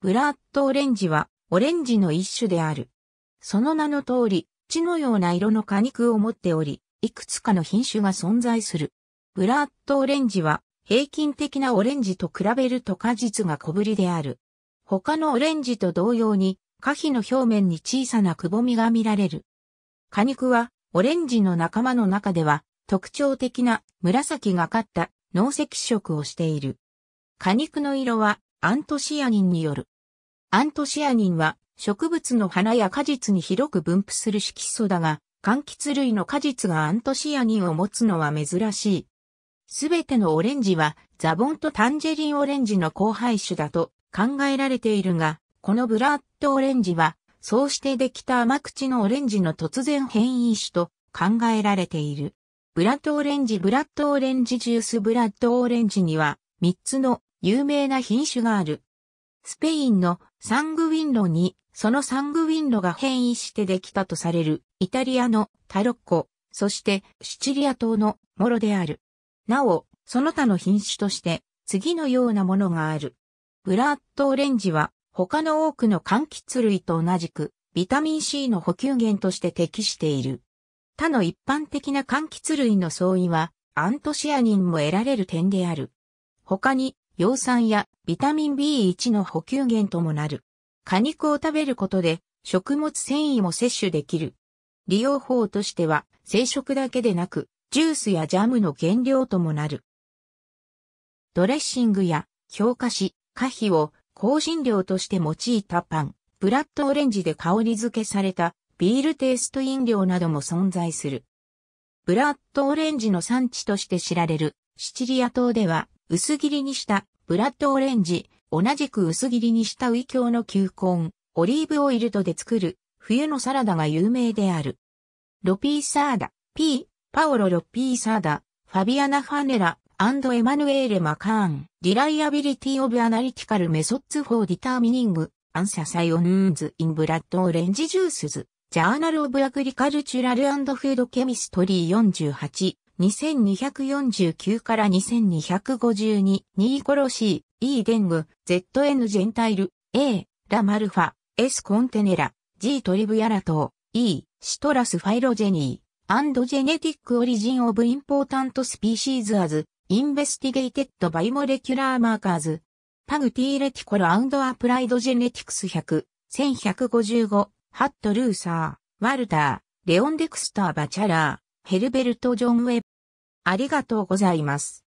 ブラッドオレンジはオレンジの一種である。その名の通り、血のような色の果肉を持っており、いくつかの品種が存在する。ブラッドオレンジは平均的なオレンジと比べると果実が小ぶりである。他のオレンジと同様に、果皮の表面に小さなくぼみが見られる。果肉はオレンジの仲間の中では特徴的な紫がかった濃赤色をしている。果肉の色はアントシアニンによる。アントシアニンは植物の花や果実に広く分布する色素だが、柑橘類の果実がアントシアニンを持つのは珍しい。すべてのオレンジはザボンとタンジェリンオレンジの交配種だと考えられているが、このブラッドオレンジは、そうしてできた甘口のオレンジの突然変異種と考えられている。ブラッドオレンジブラッドオレンジジュースブラッドオレンジには3つの有名な品種がある。スペインのサングウィンロに、そのサングウィンロが変異してできたとされる、イタリアのタロッコ、そしてシチリア島のモロである。なお、その他の品種として、次のようなものがある。ブラッドオレンジは、他の多くの柑橘類と同じく、ビタミン C の補給源として適している。他の一般的な柑橘類の相違は、アントシアニンも得られる点である。他に、葉酸やビタミン B1 の補給源ともなる。果肉を食べることで食物繊維も摂取できる。利用法としては生食だけでなくジュースやジャムの原料ともなる。ドレッシングや強化し、可否を香辛料として用いたパン、ブラッドオレンジで香り付けされたビールテイスト飲料なども存在する。ブラッドオレンジの産地として知られるシチリア島では薄切りにしたブラッドオレンジ、同じく薄切りにしたウイキョウの球根、オリーブオイルとで作る冬のサラダが有名である。ロピーサーダ、P、パオロ・ロピーサーダ、ファビアナ・ファネラ、アンド・エマヌエーレ・マカーン、リライアビリティ・オブ・アナリティカル・メソッツ・フォー・ディターミニング、アンササイオンズ・イン・ブラッド・オレンジ・ジュースズ、ジャーナル・オブ・アグリカルチュラル・アンド・フード・ケミストリー48、2249から2252、ニーコロシー、E デング、ZN ジェンタイル、A、ラマルファ、S コンテネラ、G トリブヤラトー、E、シトラスファイロジェニー、アンドジェネティックオリジンオブインポータントスピーシーズアズ、インベスティゲイテッドバイモレキュラーマーカーズ、パグティーレティコロアンドアプライドジェネティクス100、1155、ハットルーサー、ワルター、レオンデクスターバチャラー、ヘルベルト・ジョン・ウェブ。ありがとうございます。